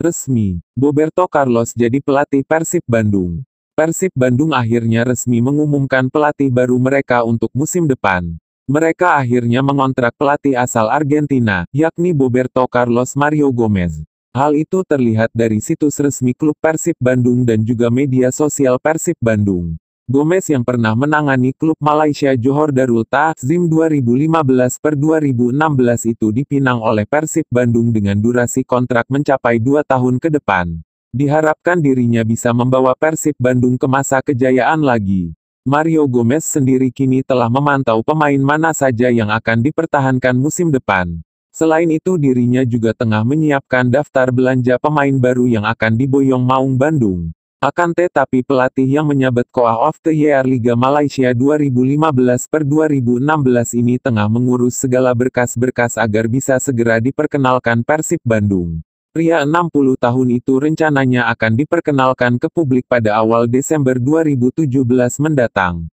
Resmi, Roberto Carlos jadi pelatih Persib Bandung. Persib Bandung akhirnya resmi mengumumkan pelatih baru mereka untuk musim depan. Mereka akhirnya mengontrak pelatih asal Argentina, yakni Roberto Carlos Mario Gomez. Hal itu terlihat dari situs resmi klub Persib Bandung dan juga media sosial Persib Bandung. Gomez yang pernah menangani klub Malaysia Johor Darul Takzim 2015 per 2016 itu dipinang oleh Persib Bandung dengan durasi kontrak mencapai dua tahun ke depan. Diharapkan dirinya bisa membawa Persib Bandung ke masa kejayaan lagi. Mario Gomez sendiri kini telah memantau pemain mana saja yang akan dipertahankan musim depan. Selain itu dirinya juga tengah menyiapkan daftar belanja pemain baru yang akan diboyong Maung Bandung. Akan tetapi pelatih yang menyabet Koa of the Year Liga Malaysia 2015 per 2016 ini tengah mengurus segala berkas-berkas agar bisa segera diperkenalkan Persib Bandung. Pria 60 tahun itu rencananya akan diperkenalkan ke publik pada awal Desember 2017 mendatang.